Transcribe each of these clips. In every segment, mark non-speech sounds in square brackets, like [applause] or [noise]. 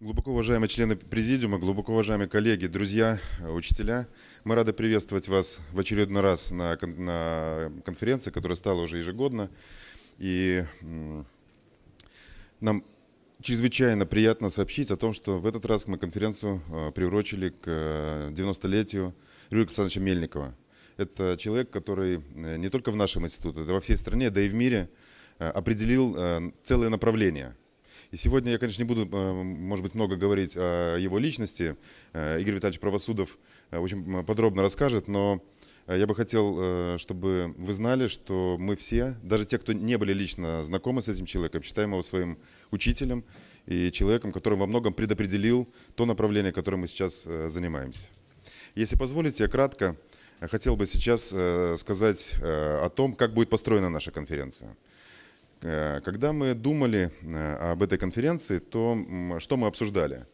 Глубоко уважаемые члены президиума, глубоко уважаемые коллеги, друзья, э, учителя, мы рады приветствовать вас в очередной раз на, на конференции, которая стала уже ежегодно. И нам чрезвычайно приятно сообщить о том, что в этот раз мы конференцию э, приурочили к 90-летию э, Юрия Александровича Мельникова. Это человек, который не только в нашем институте, это во всей стране, да и в мире определил целое направление. И сегодня я, конечно, не буду, э, может быть, много говорить о его личности. Э, Игорь Витальевич Правосудов э, очень подробно расскажет, но я бы хотел, чтобы вы знали, что мы все, даже те, кто не были лично знакомы с этим человеком, считаем его своим учителем и человеком, который во многом предопределил то направление, которым мы сейчас занимаемся. Если позволите, я кратко хотел бы сейчас сказать о том, как будет построена наша конференция. Э, когда мы думали э, об этой конференции, то что мы обсуждали?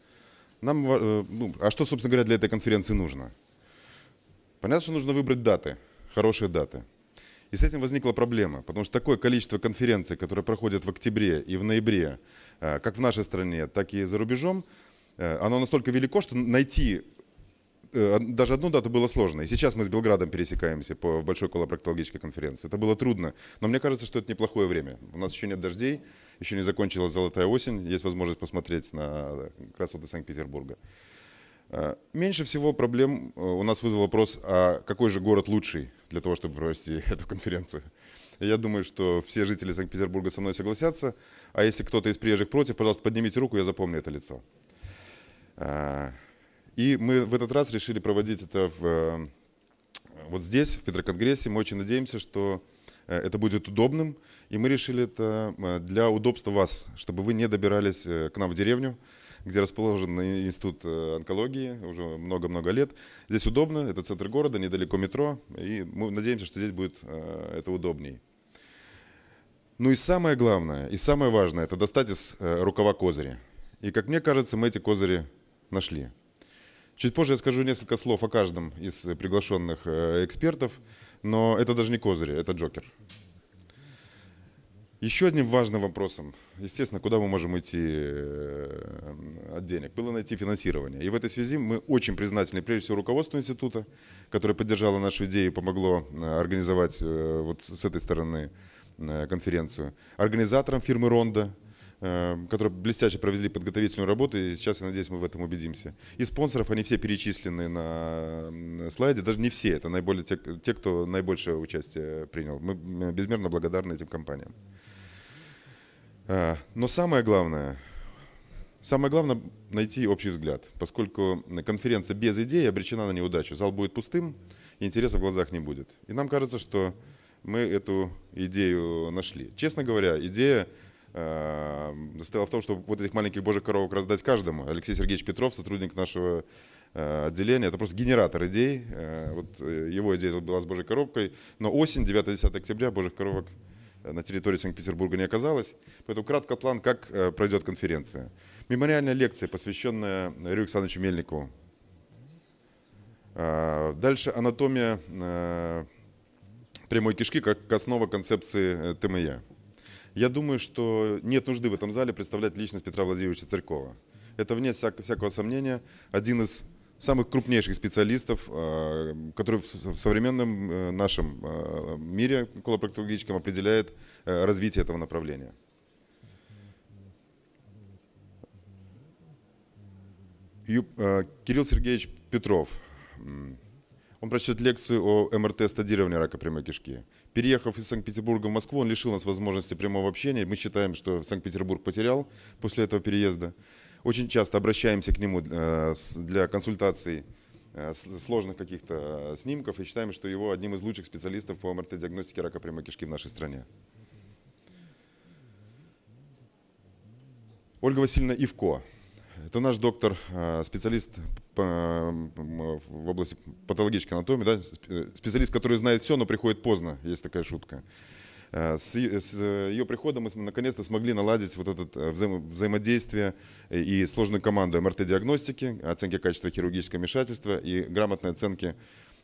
Нам, э, ну, а что, собственно говоря, для этой конференции нужно? Понятно, что нужно выбрать даты, хорошие даты. И с этим возникла проблема, потому что такое количество конференций, которые проходят в октябре и в ноябре, как в нашей стране, так и за рубежом, оно настолько велико, что найти Э, даже одну дату было сложно. И сейчас мы с Белградом пересекаемся по большой колопроктологической конференции. Это было трудно, но мне кажется, что это неплохое время. У нас еще нет дождей, еще не закончилась золотая осень, есть возможность посмотреть на красоты Санкт-Петербурга. Э, меньше всего проблем э, у нас вызвал вопрос, а какой же город лучший для того, чтобы провести [laughs] эту конференцию. Я думаю, что все жители Санкт-Петербурга со мной согласятся. А если кто-то из приезжих против, пожалуйста, поднимите руку, я запомню это лицо. И мы в этот раз решили проводить это в, э, вот здесь, в Петроконгрессе. Мы очень надеемся, что э, это будет удобным. И мы решили это э, для удобства вас, чтобы вы не добирались к нам в деревню, где расположен институт онкологии уже много-много лет. Здесь удобно, это центр города, недалеко метро, и мы надеемся, что здесь будет это удобнее. Ну и самое главное, и самое важное, это достать из рукава козыри. И как мне кажется, мы эти козыри нашли. Чуть позже я скажу несколько слов о каждом из э, приглашенных э, экспертов, но это даже не козырь, это Джокер. Еще одним важным вопросом, естественно, куда мы можем идти э, от денег, было найти финансирование. И в этой связи мы очень признательны, прежде всего, руководству института, которое поддержало нашу идею и помогло организовать вот с этой стороны конференцию, организаторам фирмы «Ронда», Э, которые блестяще провели подготовительную работу, и сейчас, я надеюсь, мы в этом убедимся. И спонсоров, они все перечислены на слайде, даже не все, это наиболее те, те кто наибольшее участие принял. Мы безмерно благодарны этим компаниям. Э, но самое главное, самое главное найти общий взгляд, поскольку конференция без идеи обречена на неудачу. Зал будет пустым, интереса в глазах не будет. И нам кажется, что мы эту идею нашли. Честно говоря, идея Эм, состояла в том, чтобы вот этих маленьких божьих коровок раздать каждому. Алексей Сергеевич Петров, сотрудник нашего э, отделения, это просто генератор идей. Э, вот э, его идея была с божьей коробкой, но осень, 9-10 октября, божьих коровок на территории Санкт-Петербурга не оказалось. Поэтому кратко план, как пройдет конференция. Мемориальная лекция, посвященная Рю Александровичу Мельникову. Дальше анатомия прямой кишки как основа концепции ТМЯ. Я думаю, что нет нужды в этом зале представлять личность Петра Владимировича Церкова. Это, вне всякого сомнения, один из самых крупнейших специалистов, э, который в современном э, нашем э, мире колопроктологическом определяет развитие этого направления. Кирилл Сергеевич Петров. Он прочтет лекцию о МРТ стадировании рака прямой кишки. Переехав из Санкт-Петербурга в Москву, он лишил нас возможности прямого общения. Мы считаем, что Санкт-Петербург потерял после этого переезда. Очень часто обращаемся к нему э, для консультаций э, сложных каких-то э, снимков и считаем, что его одним из лучших специалистов по МРТ-диагностике рака прямой кишки в нашей стране. Ольга Васильевна Ивко. Это наш доктор, э, специалист э, в области патологической анатомии, да? Э, специалист, который знает все, но приходит поздно, есть такая шутка. С ее приходом мы наконец-то смогли наладить вот это взаимодействие и сложную команду МРТ-диагностики, оценки качества хирургического вмешательства и грамотной оценки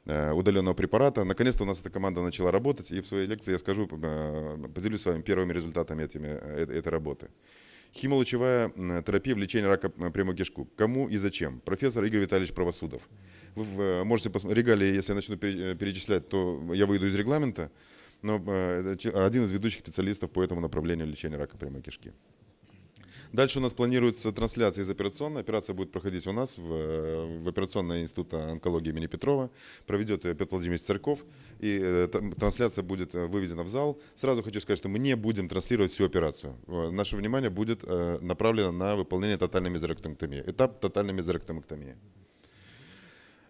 удаленного препарата. Наконец-то у нас эта команда начала работать, и в своей лекции я скажу, поделюсь с вами первыми результатами этой работы. Химолучевая э, терапия в лечении рака прямой кишку. Кому и зачем? Профессор Игорь Витальевич Правосудов. Вы э, можете посмотреть, регалии, если я начну э, перечислять, то я выйду из регламента, но один из ведущих специалистов по этому направлению лечения рака прямой кишки. Дальше у нас планируется трансляция из операционной. Операция будет проходить у нас в, э, в операционной института онкологии имени Петрова. Проведет ее Петр Владимирович Царков. И э, трансляция будет э, выведена в зал. Сразу хочу сказать, что мы не будем транслировать всю операцию. Э, наше внимание будет э, направлено на выполнение тотальной мизоректомиктомии. Этап тотальной мизоректомиктомии.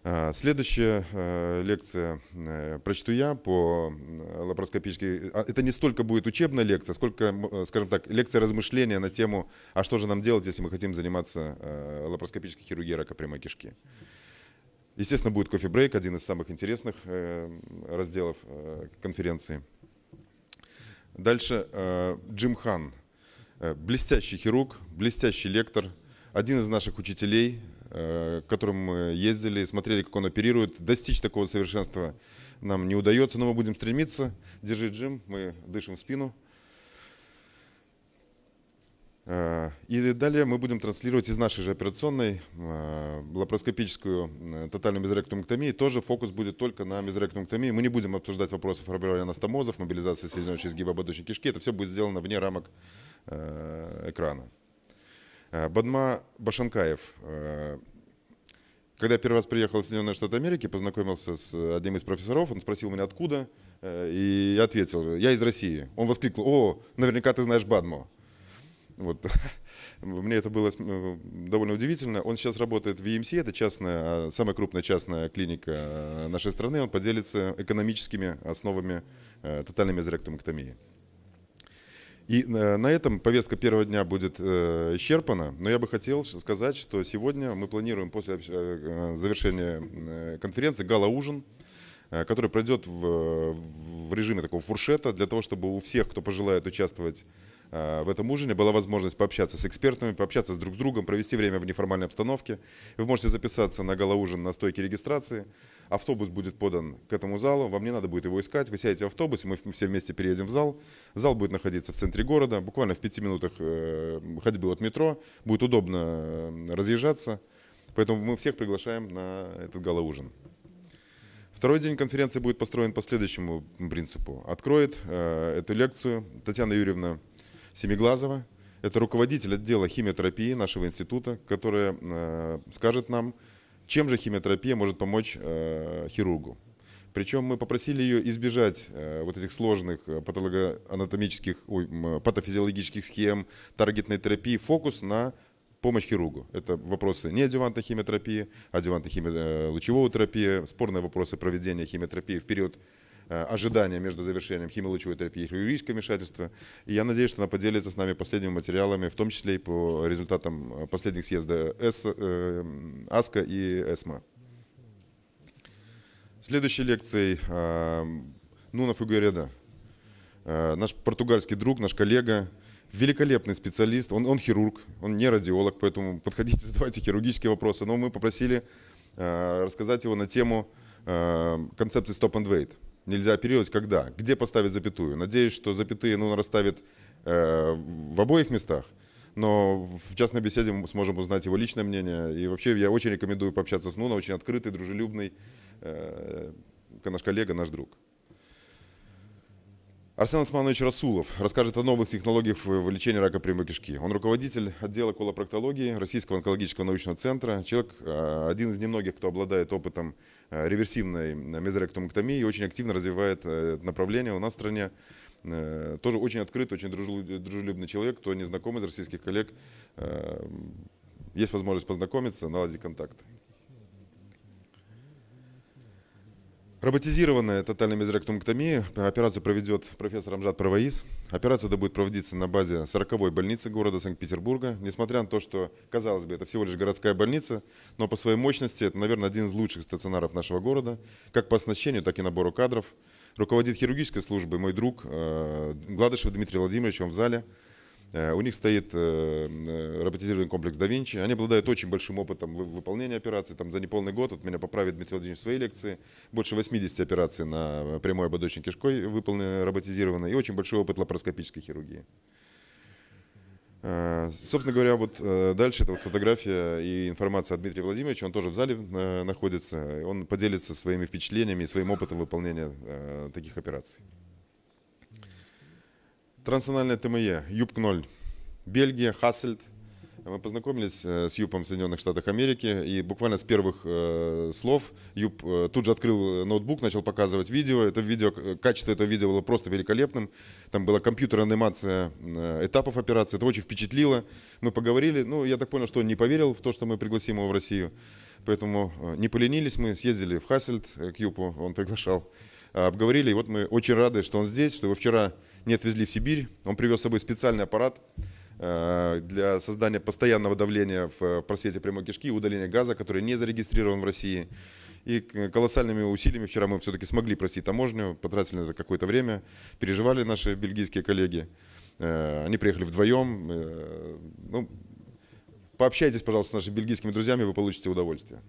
Э, следующая э, лекция э, прочту я по лапароскопической. А, это не столько будет учебная лекция, сколько, скажем так, лекция размышления на тему, а что же нам делать, если мы хотим заниматься лапароскопической хирургией рака прямой кишки. Естественно, будет кофе-брейк, один из самых интересных разделов конференции. Дальше Джим Хан, блестящий хирург, блестящий лектор, один из наших учителей – Э, к которому мы ездили, смотрели, как он оперирует. Достичь такого совершенства нам не удается, но мы будем стремиться. Держи, Джим, мы дышим в спину. Э, и далее мы будем транслировать из нашей же операционной э, лапароскопическую тотальную мезоректумэктомию. Тоже фокус будет только на мезоректумэктомии. Мы не будем обсуждать вопросов формирования анастомозов, мобилизации соединенной изгиба ободочной кишки. Это все будет сделано вне рамок экрана. Э, Бадма Башанкаев, э, когда я первый раз приехал в Соединенные Штаты Америки, познакомился с э, одним из профессоров, он спросил меня, откуда, и я ответил, я из России. Он воскликнул, о, наверняка ты знаешь Бадмо. Вот. [laughs] Мне это было довольно удивительно. Он сейчас работает в EMC, это частная, а, самая крупная частная клиника нашей страны. Он поделится экономическими основами тотальной мезоректомэктомии. И э, на этом повестка первого дня будет э, исчерпана, но я бы хотел сказать, что сегодня мы планируем после э, завершения конференции гала-ужин, который пройдет в, режиме такого фуршета, для того, чтобы у всех, кто пожелает участвовать в этом ужине, была возможность пообщаться с экспертами, пообщаться с друг с другом, провести время в неформальной обстановке. Вы можете записаться на гала-ужин на стойке регистрации автобус будет подан к этому залу, вам не надо будет его искать, вы сядете в автобус, и мы все вместе переедем в зал. Зал будет находиться в центре города, буквально в пяти минутах э, ходьбы от метро, будет удобно э, разъезжаться. Поэтому мы всех приглашаем на этот гала-ужин. Второй день конференции будет построен по следующему принципу. Откроет э, эту лекцию Татьяна Юрьевна Семиглазова. Это руководитель отдела химиотерапии нашего института, которая скажет нам, чем же химиотерапия может помочь э, хирургу? Причем мы попросили ее избежать э, вот этих сложных э, патологоанатомических, ой, патофизиологических схем, таргетной терапии, фокус на помощь хирургу. Это вопросы не адювантной химиотерапии, адювантной хими... Э, лучевого терапии, спорные вопросы проведения химиотерапии в период Э, ожидания между завершением химиолучевой терапии и хирургического вмешательства. И я надеюсь, что она поделится с нами последними материалами, в том числе и по результатам э, последних съезда ЭС, э, АСКО и ЭСМА. Следующей лекцией Нунов Нуна Фугуэреда. Наш португальский друг, наш коллега, великолепный специалист, он, он хирург, он не радиолог, поэтому подходите, [laughs] задавайте хирургические вопросы. Но мы попросили рассказать его на тему концепции stop and wait. Нельзя оперировать когда. Где поставить запятую? Надеюсь, что запятые ну, расставит э, в обоих местах. Но в частной беседе мы сможем узнать его личное мнение. И вообще я очень рекомендую пообщаться с Нуна, очень открытый, дружелюбный, э, наш коллега, наш друг. Арсен Османович Расулов расскажет о новых технологиях в лечении рака прямой кишки. Он руководитель отдела колопроктологии Российского онкологического научного центра. Человек, а, один из немногих, кто обладает опытом а, реверсивной мезоректомэктомии и очень активно развивает э, направление у нас в стране э, тоже очень открытый, очень дружелюбный человек. Кто не знаком из российских коллег, э, есть возможность познакомиться, наладить контакт. Роботизированная тотальная мезоректомэктомия. Операцию проведет профессор Амжат Правоис. Операция это будет проводиться на базе 40-й больницы города Санкт-Петербурга. Несмотря на то, что, казалось бы, это всего лишь городская больница, но по своей мощности это, наверное, один из лучших стационаров нашего города, как по оснащению, так и набору кадров. Руководит хирургической службой мой друг э, Гладышев Дмитрий Владимирович, он в зале. Э, у них стоит э, э, роботизированный комплекс Da Они обладают очень большим опытом выполнения операций. Там за неполный год, вот меня поправит Дмитрий Владимирович в своей лекции, больше 80 операций на прямой ободочной кишкой выполнены роботизированно. И очень большой опыт лапароскопической хирургии. Собственно говоря, вот дальше это вот фотография и информация от Дмитрия Владимировича. Он тоже в зале находится. Он поделится своими впечатлениями и своим опытом выполнения таких операций. Транснациональная ТМЕ, ЮПК-0, Бельгия, Хассельд. Мы познакомились э, с ЮПом в Соединенных Штатах Америки, и буквально с первых э, слов ЮП э, тут же открыл ноутбук, начал показывать видео. Это видео, качество этого видео было просто великолепным. Там была компьютерная анимация этапов операции, это очень впечатлило. Мы поговорили, ну, я так понял, что он не поверил в то, что мы пригласим его в Россию. Поэтому не поленились мы, съездили в Хассельд к ЮПу, он приглашал обговорили. И вот мы очень рады, что он здесь, что его вчера не отвезли в Сибирь. Он привез с собой специальный аппарат э, для создания постоянного давления в э, просвете прямой кишки, удаления газа, который не зарегистрирован в России. И э, колоссальными усилиями вчера мы все-таки смогли пройти таможню, потратили на это какое-то время, переживали наши бельгийские коллеги. Они приехали вдвоем. Ну, пообщайтесь, пожалуйста, с нашими бельгийскими друзьями, вы получите удовольствие.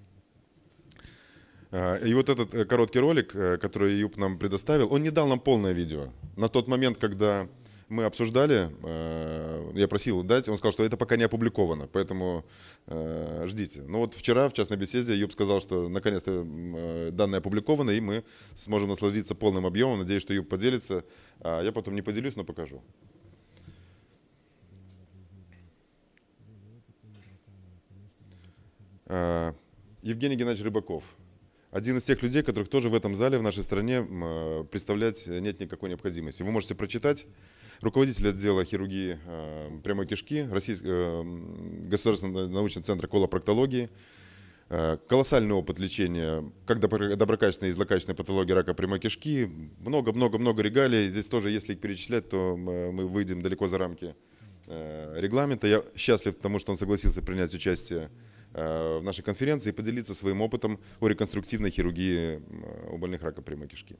А, и вот этот э, короткий ролик, э, который Юб нам предоставил, он не дал нам полное видео. На тот момент, когда мы обсуждали, э, я просил дать, он сказал, что это пока не опубликовано, поэтому ждите. Но вот вчера в частной беседе Юб сказал, что наконец-то данные опубликованы, и мы сможем насладиться полным объемом. Надеюсь, что Юб поделится. А я потом не поделюсь, но покажу. А, Евгений Геннадьевич Рыбаков – один из тех людей, которых тоже в этом зале, в нашей стране э, представлять нет никакой необходимости. Вы можете прочитать руководитель отдела хирургии э, прямой кишки Российского э, государственного научного центра колопроктологии. Колоссальный опыт лечения как доброкачественной и злокачественной патологии рака прямой кишки. Много-много-много регалий. Здесь тоже, если их перечислять, то мы выйдем далеко за рамки регламента. Я счастлив, потому что он согласился принять участие Э, в нашей конференции и поделиться своим опытом о реконструктивной хирургии э, у больных рака прямой кишки.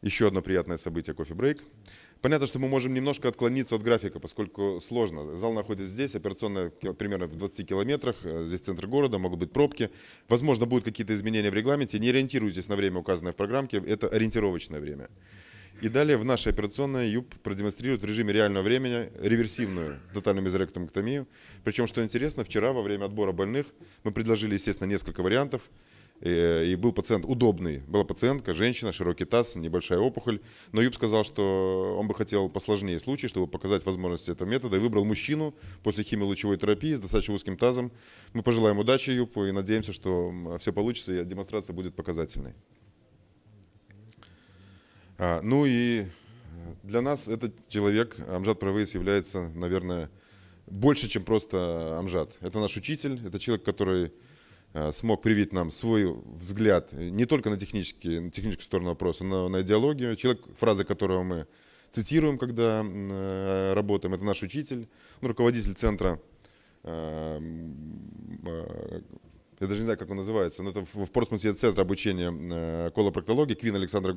Еще одно приятное событие кофе брейк. Понятно, что мы можем немножко отклониться от графика, поскольку сложно. Зал находится здесь, операционная примерно в 20 километрах, э, здесь центр города, могут быть пробки. Возможно, будут какие-то изменения в регламенте. Не ориентируйтесь на время, указанное в программке, это ориентировочное время. И далее в нашей операционной ЮП продемонстрирует в режиме реального времени реверсивную тотальную мезоректомэктомию. Причем, что интересно, вчера во время отбора больных мы предложили, естественно, несколько вариантов. Э, и был пациент удобный. Была пациентка, женщина, широкий таз, небольшая опухоль. Но Юб сказал, что он бы хотел посложнее случай, чтобы показать возможности этого метода. И выбрал мужчину после химиолучевой терапии с достаточно узким тазом. Мы пожелаем удачи Юпу и надеемся, что все получится и демонстрация будет показательной. А, ну и э, для нас этот человек, Амжат Правейс, является, наверное, больше, чем просто Амжат. Это наш учитель, это человек, который э, смог привить нам свой взгляд не только на, технические, на техническую сторону вопроса, но и на идеологию. Человек, фразы которого мы цитируем, когда э, работаем, это наш учитель, он ну, руководитель центра я даже не знаю, как он называется, но это в, в Портсмуте центр обучения э, колопроктологии, Квин Александр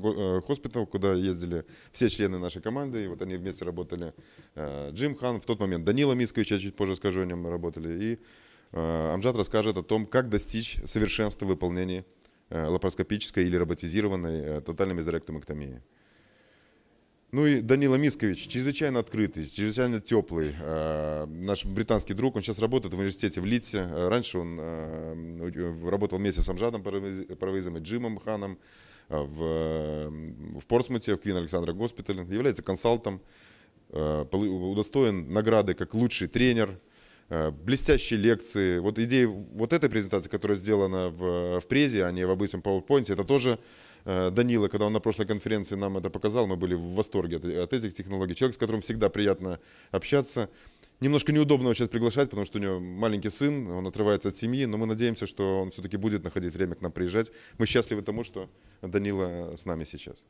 Хоспитал, куда ездили все члены нашей команды, и вот они вместе работали. Э, Джим Хан, в тот момент Данила Мискович, я чуть позже скажу о нем, работали. И э, Амжат расскажет о том, как достичь совершенства выполнения лапароскопической или роботизированной тотальной мезоректомэктомии. Ну и Данила Мискович, чрезвычайно открытый, чрезвычайно теплый. Э, наш британский друг, он сейчас работает в университете в Литсе. Э, раньше он э, работал вместе с Амжадом Паравизом и Джимом Ханом в, в Портсмуте, в Квин Александра Госпитале. Является консалтом, удостоен награды как лучший тренер, блестящие лекции. Вот идея вот этой презентации, которая сделана в, в презе, а не в обычном PowerPoint, это тоже Э, Данила, когда он на прошлой конференции нам это показал, мы были в восторге от, от этих технологий. Человек, с которым всегда приятно общаться. Немножко неудобно его сейчас приглашать, потому что у него маленький сын, он отрывается от семьи, но мы надеемся, что он все-таки будет находить время к нам приезжать. Мы счастливы тому, что Данила с нами сейчас.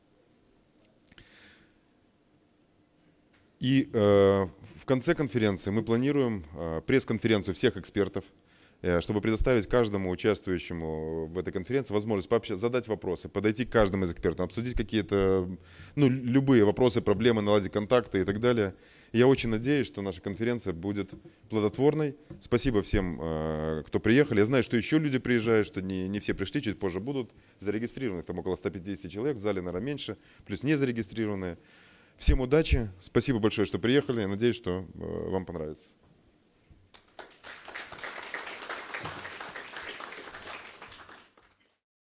И э, в конце конференции мы планируем э, пресс-конференцию всех экспертов, Э, чтобы предоставить каждому участвующему в этой конференции возможность пообщаться, задать вопросы, подойти к каждому из экспертов, обсудить какие-то, ну, любые вопросы, проблемы, наладить контакты и так далее. Я очень надеюсь, что наша конференция будет плодотворной. Спасибо всем, э, кто приехал. Я знаю, что еще люди приезжают, что не, не все пришли, чуть позже будут. Зарегистрированных там около 150 человек, в зале, наверное, меньше, плюс не зарегистрированные. Всем удачи, спасибо большое, что приехали. Надеюсь, что э, вам понравится.